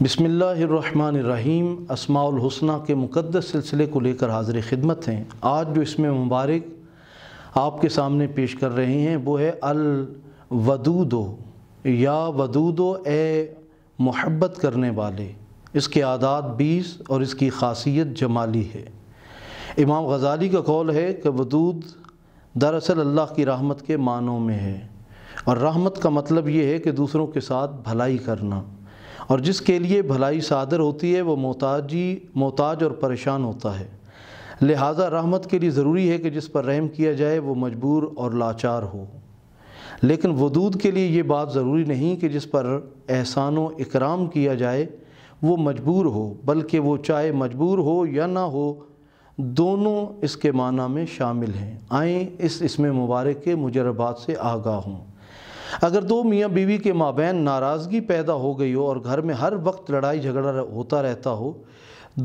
بسم اللہ الرحمن الرحیم اسماع الحسنہ کے مقدس سلسلے کو لے کر حاضر خدمت ہیں آج جو اس میں مبارک آپ کے سامنے پیش کر رہے ہیں وہ ہے الودودو یا ودودو اے محبت کرنے والے اس کے عادات بیس اور اس کی خاصیت جمالی ہے امام غزالی کا قول ہے کہ ودود دراصل اللہ کی رحمت کے معنوں میں ہے اور رحمت کا مطلب یہ ہے کہ دوسروں کے ساتھ بھلائی کرنا اور جس کے لیے بھلائی صادر ہوتی ہے وہ محتاجی محتاج اور پریشان ہوتا ہے لہٰذا رحمت کے لیے ضروری ہے کہ جس پر رحم کیا جائے وہ مجبور اور لاچار ہو لیکن ودود کے لیے یہ بات ضروری نہیں کہ جس پر احسان و اکرام کیا جائے وہ مجبور ہو بلکہ وہ چاہے مجبور ہو یا نہ ہو دونوں اس کے معنی میں شامل ہیں آئیں اس اسم مبارک کے مجربات سے آگاہ ہوں اگر دو میاں بیوی کے مابین ناراضگی پیدا ہو گئی ہو اور گھر میں ہر وقت لڑائی جھگڑا ہوتا رہتا ہو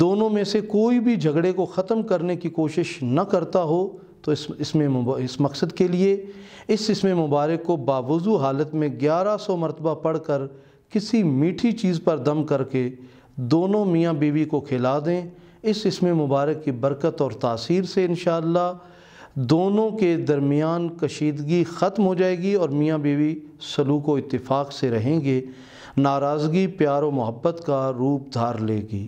دونوں میں سے کوئی بھی جھگڑے کو ختم کرنے کی کوشش نہ کرتا ہو تو اس اس میں اس مقصد کے لیے اس اسم مبارک کو باوضو حالت میں گیارہ سو مرتبہ پڑھ کر کسی میٹھی چیز پر دم کر کے دونوں میاں بیوی کو کھلا دیں اس اسم مبارک کی برکت اور تاثیر سے انشاءاللہ دونوں کے درمیان کشیدگی ختم ہو جائے گی اور میاں بیوی سلوک و اتفاق سے رہیں گے ناراضگی پیار و محبت کا روپ دھار لے گی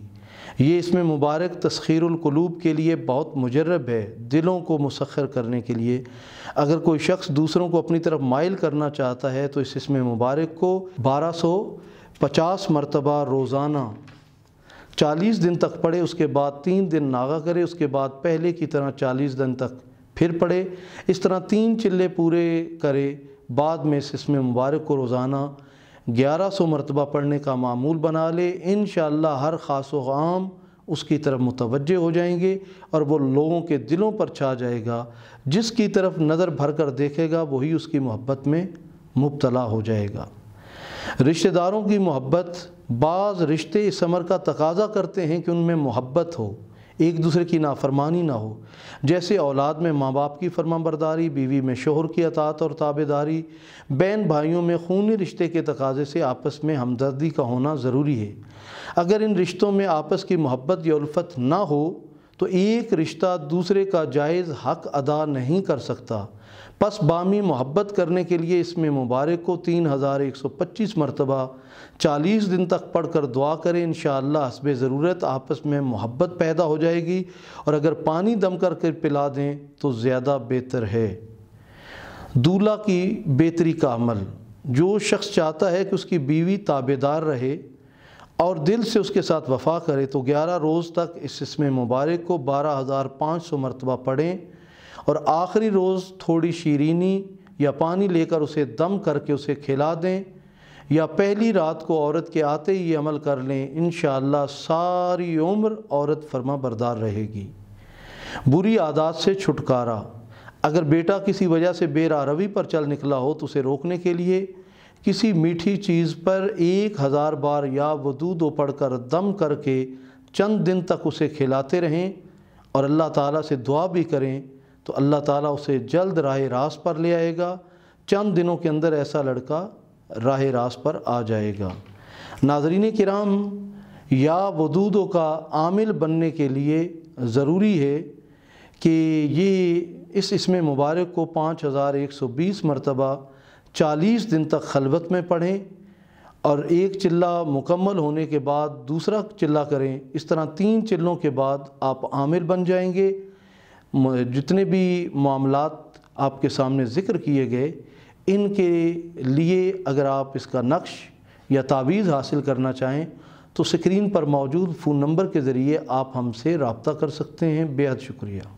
یہ اس میں مبارک تسخیر القلوب کے لیے بہت مجرب ہے دلوں کو مسخر کرنے کے لیے اگر کوئی شخص دوسروں کو اپنی طرف مائل کرنا چاہتا ہے تو اس اسم مبارک کو بارہ سو پچاس مرتبہ روزانہ چالیس دن تک پڑھے اس کے بعد تین دن ناغہ کرے اس کے بعد پہلے کی طرح چالیس دن تک پھر پڑھے اس طرح تین چلے پورے کرے بعد میں اس اسم مبارک کو روزانہ گیارہ سو مرتبہ پڑھنے کا معمول بنا لے انشاءاللہ ہر خاص و عام اس کی طرف متوجہ ہو جائیں گے اور وہ لوگوں کے دلوں پر چھا جائے گا جس کی طرف نظر بھر کر دیکھے گا وہی اس کی محبت میں مبتلا ہو جائے گا رشتہ داروں کی محبت بعض رشتے اس عمر کا تقاضا کرتے ہیں کہ ان میں محبت ہو ایک دوسرے کی نافرمانی نہ ہو جیسے اولاد میں ماں باپ کی فرما برداری بیوی میں شوہر کی اطاعت اور تابداری بین بھائیوں میں خونی رشتے کے تقاضے سے آپس میں ہمدردی کا ہونا ضروری ہے اگر ان رشتوں میں آپس کی محبت یا الفت نہ ہو تو ایک رشتہ دوسرے کا جائز حق ادا نہیں کر سکتا پس بامی محبت کرنے کے لیے اس میں مبارک کو تین ہزار ایک سو پچیس مرتبہ چالیس دن تک پڑھ کر دعا کریں انشاءاللہ حسب ضرورت آپس میں محبت پیدا ہو جائے گی اور اگر پانی دم کر کے پلا دیں تو زیادہ بہتر ہے دولہا کی بہتری کا عمل جو شخص چاہتا ہے کہ اس کی بیوی تابے دار رہے اور دل سے اس کے ساتھ وفا کرے تو گیارہ روز تک اس اسم مبارک کو بارہ ہزار پانچ سو مرتبہ پڑھیں اور آخری روز تھوڑی شیرینی یا پانی لے کر اسے دم کر کے اسے کھلا دیں یا پہلی رات کو عورت کے آتے ہی عمل کر لیں انشاءاللہ ساری عمر عورت فرما بردار رہے گی بری عادات سے چھٹکارا اگر بیٹا کسی وجہ سے بیرا روی پر چل نکلا ہو تو اسے روکنے کے لیے کسی میٹھی چیز پر ایک ہزار بار یا ودود و پڑھ کر دم کر کے چند دن تک اسے کھلاتے رہیں اور اللہ تعالیٰ سے دعا بھی کریں تو اللہ تعالیٰ اسے جلد راہ راس پر لے آئے گا چند دنوں کے اندر ایسا لڑکا راہ راس پر آ جائے گا ناظرین کرام یا ودودو کا عامل بننے کے لیے ضروری ہے کہ یہ اس اسم مبارک کو پانچ ہزار ایک سو بیس مرتبہ چالیس دن تک خلوت میں پڑھیں اور ایک چلہ مکمل ہونے کے بعد دوسرا چلہ کریں اس طرح تین چلوں کے بعد آپ عامل بن جائیں گے جتنے بھی معاملات آپ کے سامنے ذکر کیے گئے ان کے لیے اگر آپ اس کا نقش یا تعویذ حاصل کرنا چاہیں تو سکرین پر موجود فون نمبر کے ذریعے آپ ہم سے رابطہ کر سکتے ہیں بہت شکریہ